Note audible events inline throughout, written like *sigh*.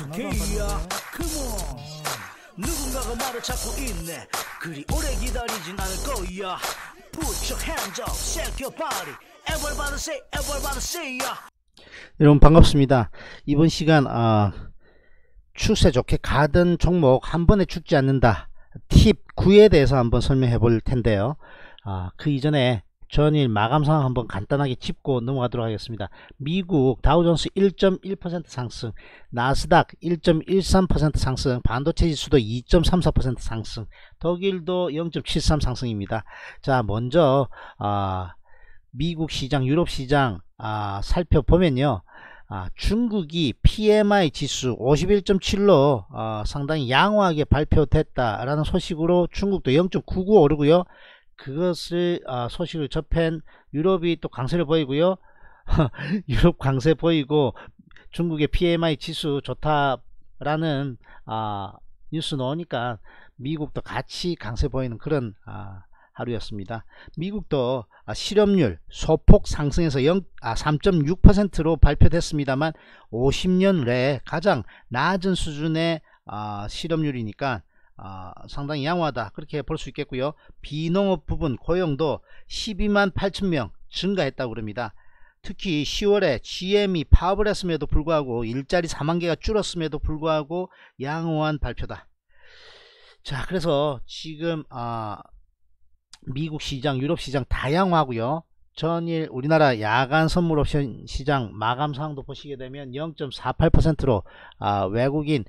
국회야 그모 누군가가 말을 찾고 있네 그리 오래 기다리진 않을 거야 Put your hands up, shake your body Everybody say, everybody say y a 여러분 반갑습니다 이번 시간 아, 추세 좋게 가든 종목 한 번에 죽지 않는다 팁 9에 대해서 한번 설명해 볼 텐데요 아, 그 이전에 전일 마감 상황 한번 간단하게 짚고 넘어가도록 하겠습니다. 미국 다우존스 1.1% 상승, 나스닥 1.13% 상승, 반도체 지수도 2.34% 상승, 독일도 0.73 상승입니다. 자, 먼저 아, 미국 시장, 유럽 시장 아, 살펴보면요. 아, 중국이 PMI 지수 51.7로 어, 상당히 양호하게 발표됐다라는 소식으로 중국도 0.99 오르고요. 그것을 아, 소식을 접한 유럽이 또 강세를 보이고요. *laughs* 유럽 강세 보이고 중국의 PMI 지수 좋다라는 아, 뉴스 나오니까 미국도 같이 강세 보이는 그런 아, 하루였습니다. 미국도 아, 실업률 소폭 상승해서 0, 아, 3.6%로 발표됐습니다만 50년 내 가장 낮은 수준의 아, 실업률이니까 아, 상당히 양호하다 그렇게 볼 수 있겠고요 비농업 부분 고용도 12만 8천명 증가했다고 그럽니다 특히 10월에 GM이 파업을 했음에도 불구하고 일자리 4만개가 줄었음에도 불구하고 양호한 발표다 자 그래서 지금 아, 미국 시장 유럽 시장 다양화고요 전일 우리나라 야간 선물 옵션 시장 마감 상황도 보시게 되면 0.48%로 아, 외국인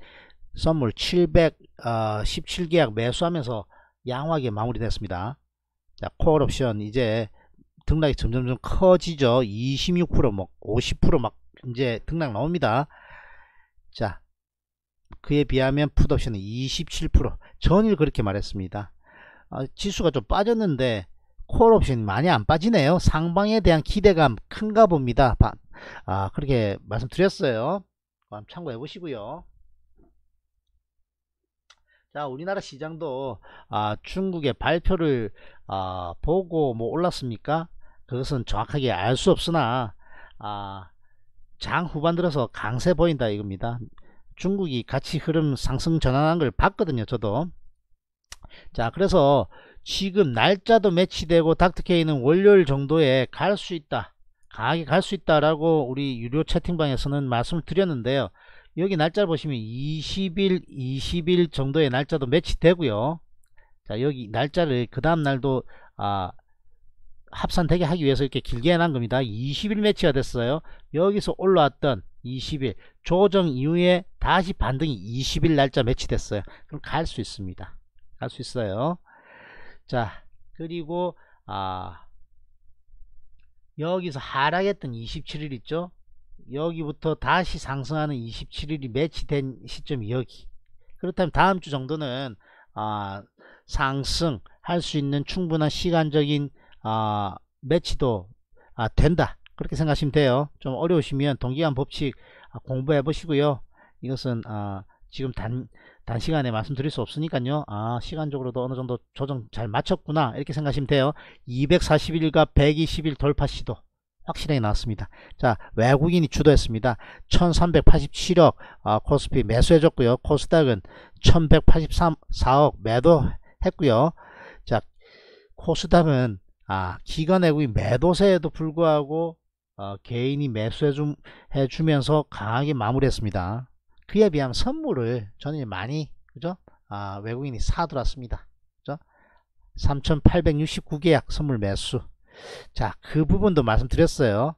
선물 717계약 아, 매수하면서 양호하게 마무리됐습니다. 자, 코 옵션 이제 등락이 점점점 커지죠. 26%뭐 50%막 이제 등락 나옵니다. 자, 그에 비하면 푸드옵션은27% 전일 그렇게 말했습니다. 아, 지수가 좀 빠졌는데 콜옵션이 많이 안 빠지네요. 상방에 대한 기대감 큰가 봅니다. 아, 그렇게 말씀드렸어요. 참고해 보시고요. 자 우리나라 시장도 아, 중국의 발표를 아, 보고 뭐 올랐습니까 그것은 정확하게 알 수 없으나 아, 장 후반 들어서 강세 보인다 이겁니다 중국이 같이 흐름 상승 전환한 걸 봤거든요 저도 자 그래서 지금 날짜도 매치되고 닥터케이는 월요일 정도에 갈 수 있다 강하게 갈 수 있다라고 우리 유료 채팅방에서는 말씀을 드렸는데요 여기 날짜를 보시면 20일 20일 정도의 날짜도 매치되고요 자 여기 날짜를 그 다음날도 아, 합산되게 하기 위해서 이렇게 길게 해놓은 겁니다 20일 매치가 됐어요 여기서 올라왔던 20일 조정 이후에 다시 반등이 20일 날짜 매치됐어요 그럼 갈 수 있습니다 갈 수 있어요 자 그리고 아 여기서 하락했던 27일 있죠 여기부터 다시 상승하는 27일이 매치된 시점이 여기 그렇다면 다음 주 정도는 어, 아, 상승할 수 있는 충분한 시간적인 어, 매치도 아, 된다 그렇게 생각하시면 돼요 좀 어려우시면 동기간 법칙 아, 공부해 보시고요 이것은 어, 지금 단, 단시간에 말씀드릴 수 없으니까요 아 시간적으로도 어느정도 조정 잘 맞췄구나 이렇게 생각하시면 돼요 240일과 120일 돌파 시도 확실하게 나왔습니다. 자 외국인이 주도했습니다. 1387억 아, 코스피 매수해줬고요. 코스닥은 1183억 매도했고요. 자 코스닥은 아, 기관 외국인 매도세에도 불구하고 어, 개인이 매수해주면서 강하게 마무리했습니다. 그에 비하면 선물을 전혀 많이 그죠? 아, 외국인이 사들었습니다. 그죠? 3,869계약 선물 매수 자, 그 부분도 말씀드렸어요.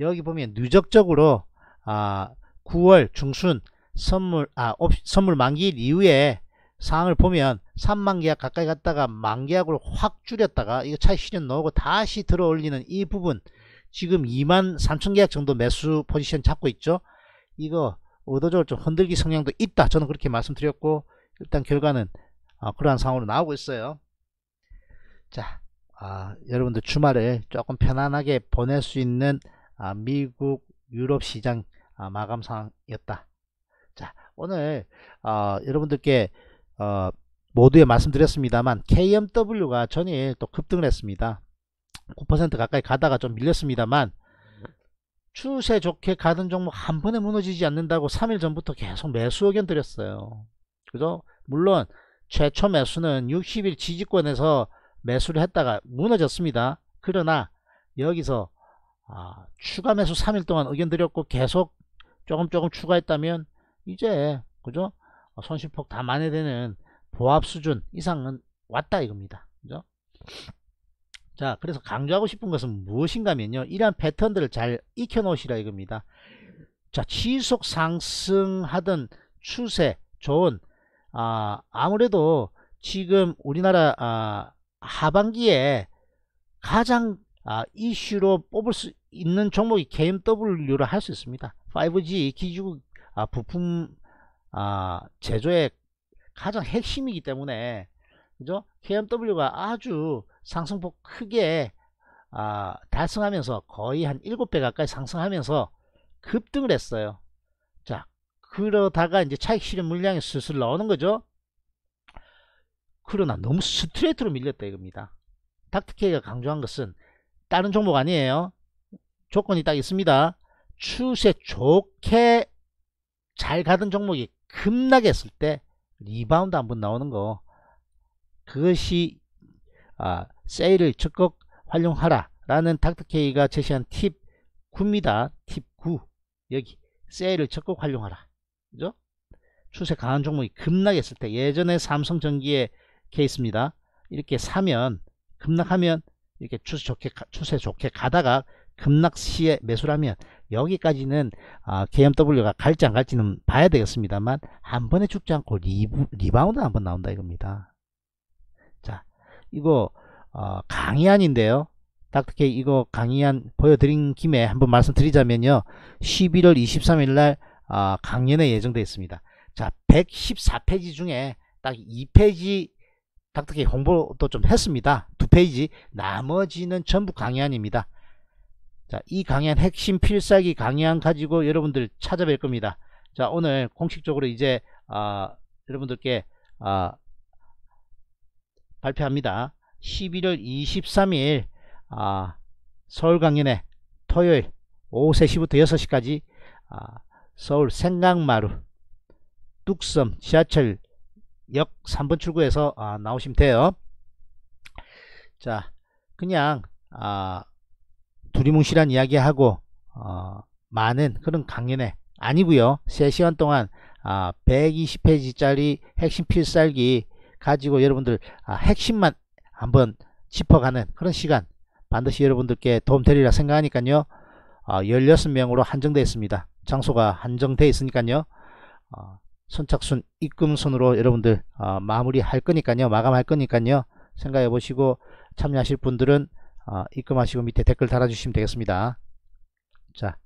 여기 보면 누적적으로 아, 9월 중순 선물 아 옵, 선물 만기일 이후에 상황을 보면 3만 계약 가까이 갔다가 만 계약으로 확 줄였다가 이거 차에 실현 넣고 다시 들어 올리는 이 부분 지금 2만 3천 계약 정도 매수 포지션 잡고 있죠. 이거 의도적으로 좀 흔들기 성향도 있다. 저는 그렇게 말씀드렸고 일단 결과는 어, 그러한 상황으로 나오고 있어요. 자 아, 여러분들 주말에 조금 편안하게 보낼 수 있는 아, 미국 유럽 시장 아, 마감 상황이었다. 자, 오늘 어, 여러분들께 어, 모두에 말씀드렸습니다만 KMW가 전일 또 급등을 했습니다. 9% 가까이 가다가 좀 밀렸습니다만 추세 좋게 가던 종목 한 번에 무너지지 않는다고 3일 전부터 계속 매수 의견 드렸어요. 그죠? 물론 최초 매수는 60일 지지권에서 매수를 했다가 무너졌습니다. 그러나 여기서 아, 추가 매수 3일 동안 의견 드렸고 계속 조금 조금 추가했다면 이제 그죠? 손실폭 다 만회되는 보합 수준 이상은 왔다 이겁니다. 그죠? 자, 그래서 강조하고 싶은 것은 무엇인가면요. 이러한 패턴들을 잘 익혀 놓으시라 이겁니다. 자, 지속 상승하던 추세 좋은 아, 아무래도 지금 우리나라 아, 하반기에 가장 아, 이슈로 뽑을 수 있는 종목이 KMW라 할수 있습니다. 5G 기지국 아, 부품 아, 제조의 가장 핵심이기 때문에 그죠? KMW가 아주 상승폭 크게 아, 달성하면서 거의 한 7배 가까이 상승하면서 급등을 했어요. 자, 그러다가 이제 차익 실현 물량이 슬슬 나오는 거죠. 그러나 너무 스트레이트로 밀렸다 이겁니다. 닥터케이가 강조한 것은 다른 종목 아니에요. 조건이 딱 있습니다. 추세 좋게 잘 가던 종목이 급락 했을 때 리바운드 한번 나오는 거 그것이 아, 세일을 적극 활용하라 라는 닥터케이가 제시한 팁 9입니다. 팁 9 여기 세일을 적극 활용하라. 그죠? 추세 강한 종목이 급락했을 때 예전에 삼성전기에 케이스입니다. 이렇게 사면 급락하면 이렇게 추세 좋게 추세 좋게 가다가 급락 시에 매수를 하면 여기까지는 아, KMW가 갈지 안 갈지는 봐야 되겠습니다만 한 번에 죽지 않고 리브, 리바운드 한번 나온다 이겁니다. 자 이거 어, 강의안인데요. 닥터케 이거 강의안 보여드린 김에 한번 말씀드리자면요. 11월 23일날 어, 강연에 예정되어 있습니다. 자 114페이지 중에 딱 2페이지 닥터키 홍보도 좀 했습니다. 두 페이지. 나머지는 전부 강의안입니다. 자, 이 강의안 핵심 필살기 강의안 가지고 여러분들 찾아뵐 겁니다. 자, 오늘 공식적으로 이제 어, 여러분들께 어, 발표합니다. 11월 23일 어, 서울 강연회 토요일 오후 3시부터 6시까지 아, 서울 생강마루 뚝섬 지하철 역 3번 출구에서 아, 나오시면 돼요 자 그냥 아, 두리뭉실한 이야기하고 어, 많은 그런 강연회 아니고요 3시간 동안 아, 120페이지짜리 핵심 필살기 가지고 여러분들 아, 핵심만 한번 짚어가는 그런 시간 반드시 여러분들께 도움되리라 생각하니까요 어, 아, 16명으로 한정되어 있습니다 장소가 한정되어 있으니까요 어, 선착순 입금선으로 여러분들 어, 마무리할 거니까요. 마감할 거니까요. 생각해 보시고 참여하실 분들은 어, 입금하시고 밑에 댓글 달아주시면 되겠습니다. 자,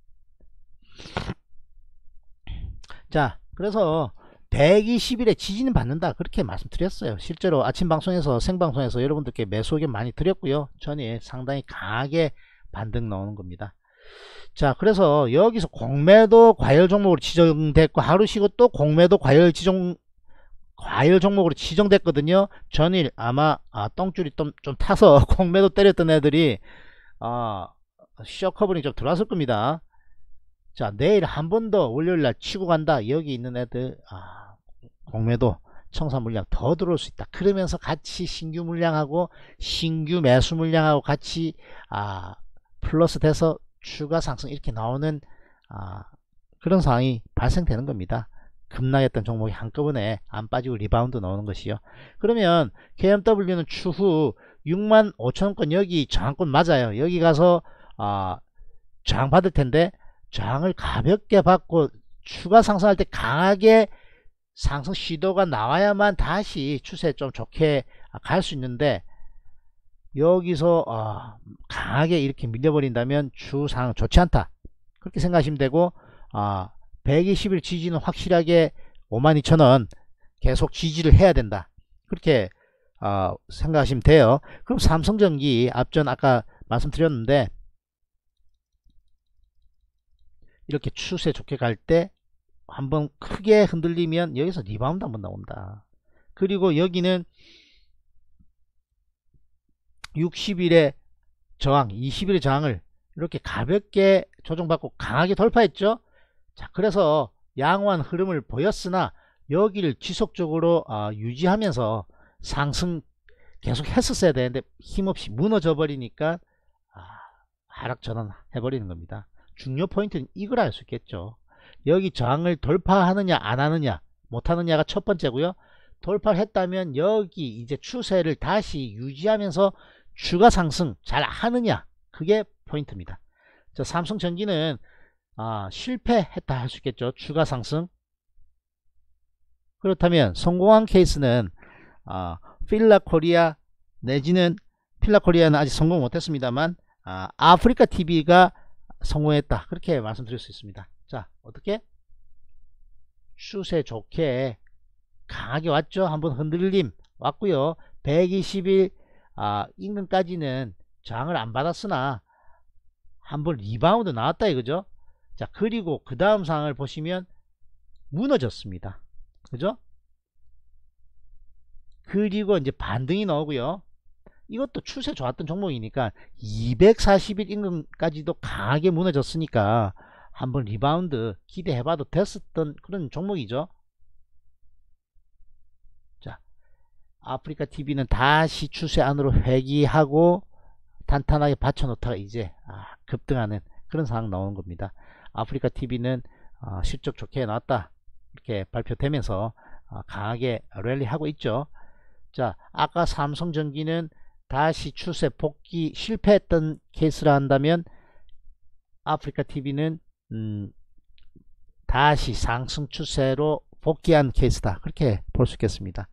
자 그래서 120일에 지진은 받는다 그렇게 말씀드렸어요 실제로 아침 방송에서 생방송에서 여러분들께 매수 의견 많이 드렸고요 전에 상당히 강하게 반등 나오는 겁니다 자 그래서 여기서 공매도 과열 종목으로 지정됐고 하루 쉬고 또 공매도 과열 지정 과열 종목으로 지정됐거든요 전일 아마 아, 똥줄이 좀, 좀 타서 *laughs* 공매도 때렸던 애들이 아 쇼커버링 좀 들어왔을 겁니다 자 내일 한 번 더 월요일날 치고 간다 여기 있는 애들 아 공매도 청산 물량 더 들어올 수 있다 그러면서 같이 신규 물량하고 신규 매수 물량하고 같이 아 플러스 돼서 추가 상승 이렇게 나오는 아, 그런 상황이 발생되는 겁니다. 급락했던 종목이 한꺼번에 안 빠지고 리바운드 나오는 것이요. 그러면 KMW는 추후 6만 5천원권 여기 저항권 맞아요. 여기 가서 아, 저항 받을 텐데 저항을 가볍게 받고 추가 상승할 때 강하게 상승 시도가 나와야만 다시 추세 좀 좋게 갈 수 있는데 여기서 아, 강하게 이렇게 밀려버린다면 주상 좋지 않다 그렇게 생각하시면 되고 아, 120일 지지는 확실하게 52,000원 계속 지지를 해야 된다 그렇게 아, 생각하시면 돼요 그럼 삼성전기 앞전 아까 말씀드렸는데 이렇게 추세 좋게 갈 때 한번 크게 흔들리면 여기서 리바운드 한번 나온다 그리고 여기는 60일의 저항 20일의 저항을 이렇게 가볍게 조정받고 강하게 돌파했죠 자 그래서 양호한 흐름을 보였으나 여기를 지속적으로 어, 유지하면서 상승 계속 했었어야 되는데 힘없이 무너져 버리니까 아, 하락 전환 해버리는 겁니다 중요 포인트는 이걸 알 수 있겠죠 여기 저항을 돌파하느냐 안하느냐 못하느냐가 첫 번째고요 돌파를 했다면 여기 이제 추세를 다시 유지하면서 주가 상승 잘 하느냐 그게 포인트입니다 자 삼성전기는 아, 실패했다 할 수 있겠죠 주가 상승 그렇다면 성공한 케이스는 아, 필라코리아 내지는 필라코리아는 아직 성공 못했습니다만 아, 프리카 TV가 성공했다 그렇게 말씀드릴 수 있습니다 자 어떻게 추세 좋게 강하게 왔죠 한번 흔들림 왔고요 121 아, 인근까지는 저항을 안 받았으나 한 번 리바운드 나왔다 이거죠. 자, 그리고 그 다음 상황을 보시면 무너졌습니다. 그죠? 그리고 이제 반등이 나오고요. 이것도 추세 좋았던 종목이니까 240일 임금까지도 강하게 무너졌으니까 한 번 리바운드 기대해봐도 됐었던 그런 종목이죠. 아프리카 TV는 다시 추세 안으로 회귀하고 단단하게 받쳐놓다가 이제 아, 급등하는 그런 상황 나오는 겁니다. 아프리카 TV는 아, 실적 좋게 나왔다 이렇게 발표되면서 아, 강하게 랠리하고 있죠. 자 아까 삼성전기는 다시 추세 복귀 실패했던 케이스라 한다면 아프리카 TV는 음, 다시 상승 추세로 복귀한 케이스다 그렇게 볼 수 있겠습니다.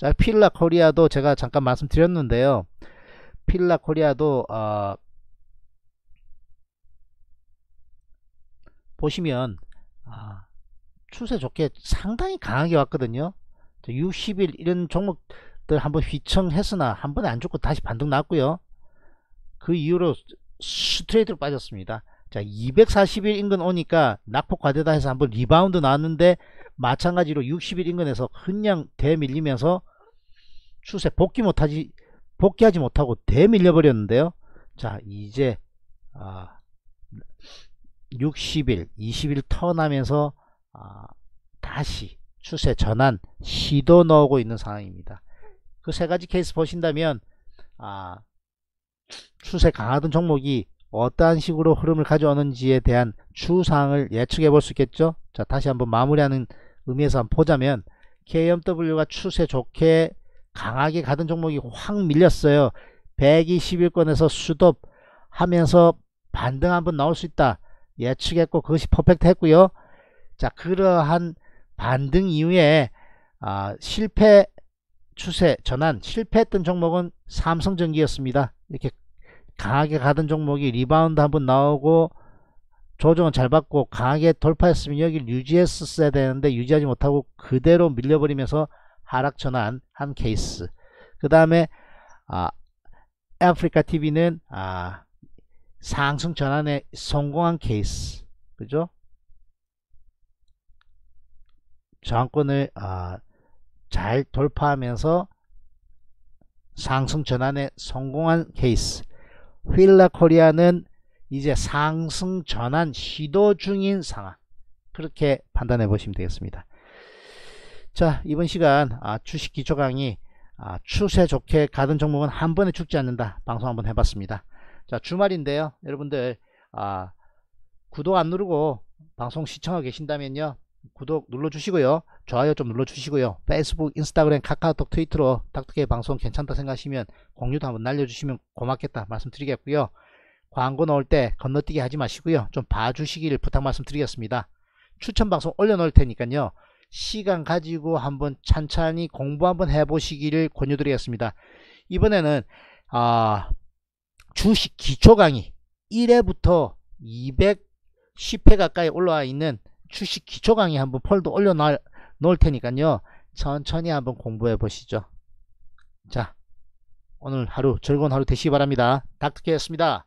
자, 필라 코리아도 제가 잠깐 말씀드렸는데요. 필라 코리아도 어, 보시면 아, 추세 좋게 상당히 강하게 왔거든요. 60일 이런 종목들 한번 휘청했으나 한 번에 안 죽고 다시 반등 났고요. 그 이후로 스트레이트로 빠졌습니다. 자, 240일 인근 오니까 낙폭 과대다 해서 한번 리바운드 나왔는데 마찬가지로 60일 인근에서 흔냥 대밀리면서 추세 복귀 못하지 복귀하지 못하고 대밀려 버렸는데요 자 이제 아, 60일 20일 턴하면서 아, 다시 추세 전환 시도 넣고 있는 상황입니다 그 세 가지 케이스 보신다면 아, 추세 강하던 종목이 어떠한 식으로 흐름을 가져오는지에 대한 추상을 예측해 볼 수 있겠죠 자 다시 한번 마무리하는 의미에서 한번 보자면 KMW가 추세 좋게 강하게 가던 종목이 확 밀렸어요. 121건에서 수덥 하면서 반등 한번 나올 수 있다. 예측했고 그것이 퍼펙트 했고요. 자 그러한 반등 이후에 아, 실패 추세 전환 실패했던 종목은 삼성전기였습니다. 이렇게 강하게 가던 종목이 리바운드 한번 나오고 조정은 잘 받고 강하게 돌파했으면 여기를 유지했었어야 되는데 유지하지 못하고 그대로 밀려버리면서 하락 전환 한 케이스 그 다음에 아, 아프리카 TV는 아, 상승 전환에 성공한 케이스 그죠 저항권을 아, 잘 돌파하면서 상승 전환에 성공한 케이스 휠라 코리아는 이제 상승 전환 시도 중인 상황 그렇게 판단해 보시면 되겠습니다. 자 이번 시간 아, 주식 기초 강의 아, 추세 좋게 가던 종목은 한 번에 죽지 않는다 방송 한번 해봤습니다. 자 주말인데요 여러분들 아, 구독 안 누르고 방송 시청하고 계신다면요 구독 눌러주시고요 좋아요 좀 눌러주시고요 페이스북 인스타그램 카카오톡 트위터로 닥터케 방송 괜찮다 생각하시면 공유도 한번 날려주시면 고맙겠다 말씀드리겠고요 광고 넣을 때 건너뛰기 하지 마시고요. 좀 봐주시길 부탁 말씀드리겠습니다. 추천 방송 올려놓을 테니까요. 시간 가지고 한번 찬찬히 공부 한번 해보시기를 권유드리겠습니다. 이번에는 아, 주식 기초 강의 1회부터 210회 가까이 올라와 있는 주식 기초 강의 한번 폴더 올려놓을 테니까요. 천천히 한번 공부해 보시죠. 자, 오늘 하루 즐거운 하루 되시기 바랍니다. 닥터케였습니다.